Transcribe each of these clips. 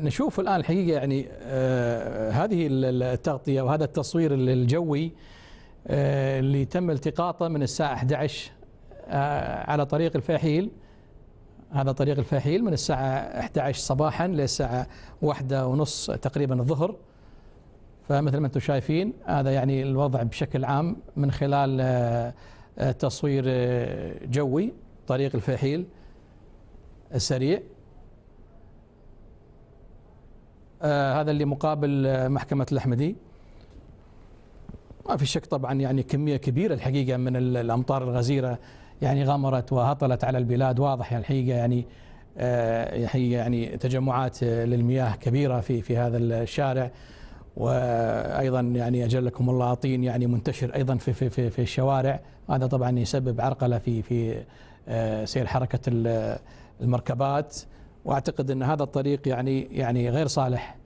نشوف الآن الحقيقة يعني آه هذه التغطية وهذا التصوير الجوي آه اللي تم التقاطه من الساعة 11 آه على طريق الفاحيل هذا طريق الفاحيل من الساعة 11 صباحا للساعة واحدة ونص تقريبا الظهر فمثل ما انتم شايفين هذا يعني الوضع بشكل عام من خلال آه، آه، تصوير آه، جوي طريق الفاحيل السريع آه، هذا اللي مقابل آه، محكمه الاحمدي ما في شك طبعا يعني كميه كبيره الحقيقه من الامطار الغزيره يعني غمرت وهطلت على البلاد واضح الحقيقه يعني الحقيقه يعني تجمعات آه، للمياه كبيره في في هذا الشارع وايضا يعني اجلكم الله طين يعني منتشر ايضا في في في, في الشوارع هذا طبعا يسبب عرقله في في سير حركه المركبات واعتقد ان هذا الطريق يعني يعني غير صالح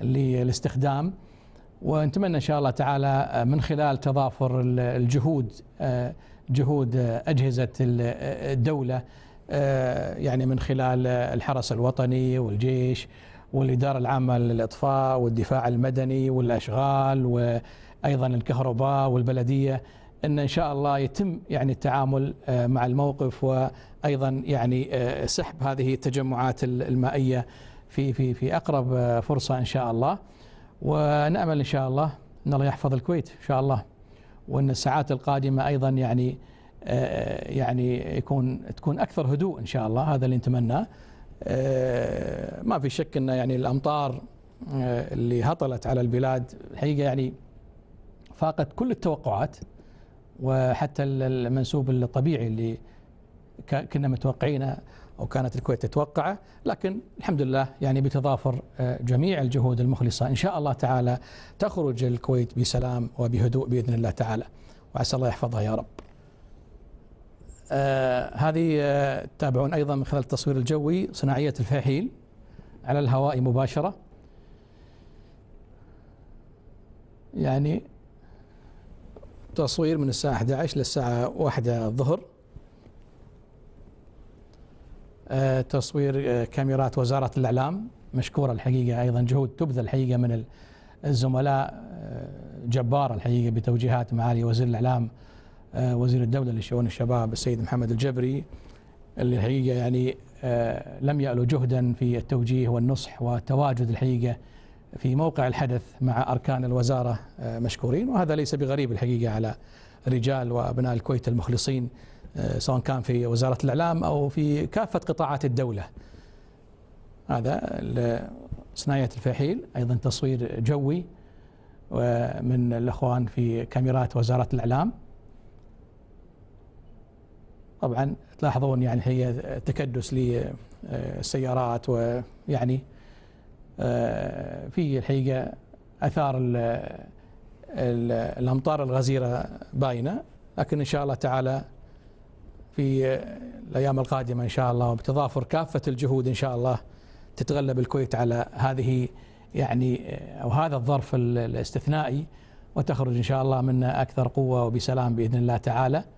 للاستخدام ونتمنى ان شاء الله تعالى آه، من خلال تضافر الجهود آه، جهود آه، اجهزه الدوله يعني من خلال الحرس الوطني والجيش والاداره العامه للاطفاء والدفاع المدني والاشغال وايضا الكهرباء والبلديه ان ان شاء الله يتم يعني التعامل آه، مع الموقف وايضا يعني آه، سحب هذه التجمعات المائيه في في في اقرب آه، فرصه ان شاء الله ونامل ان شاء الله ان الله يحفظ الكويت ان شاء الله وان الساعات القادمه ايضا يعني يعني يكون تكون اكثر هدوء ان شاء الله هذا اللي نتمناه ما في شك ان يعني الامطار اللي هطلت على البلاد الحقيقه يعني فاقت كل التوقعات وحتى المنسوب الطبيعي اللي كنا متوقعينه وكانت الكويت تتوقعه لكن الحمد لله يعني بتضافر آه، جميع الجهود المخلصة إن شاء الله تعالى تخرج الكويت بسلام وبهدوء بإذن الله تعالى وعسى الله يحفظها يا رب آه هذه آه أيضا من خلال التصوير الجوي صناعية الفاحيل على الهواء مباشرة يعني تصوير من الساعة 11 للساعة 1 الظهر آه، تصوير آه، كاميرات وزارة الإعلام مشكورة الحقيقة أيضا جهود تبذل الحقيقة من الزملاء آه، جبارة الحقيقة بتوجيهات معالي وزير الإعلام وزير الدولة لشؤون الشباب السيد محمد الجبري اللي الحقيقة يعني لم يألوا جهدا في التوجيه والنصح والتواجد الحقيقة في موقع الحدث مع أركان الوزارة آه، مشكورين وهذا ليس بغريب الحقيقة على رجال وأبناء الكويت المخلصين آه، سواء كان في وزارة الإعلام أو في كافة قطاعات الدولة هذا صناعة الفحيل أيضا تصوير جوي ومن الأخوان في كاميرات وزارة الإعلام طبعا تلاحظون يعني هي تكدس للسيارات ويعني آه، في الحقيقة أثار الـ الـ الأمطار الغزيرة باينة لكن إن شاء الله تعالى في الأيام القادمة إن شاء الله وبتضافر كافة الجهود إن شاء الله تتغلب الكويت على هذه يعني آه، أو هذا الظرف الاستثنائي وتخرج إن شاء الله منا أكثر قوة وبسلام بإذن الله تعالى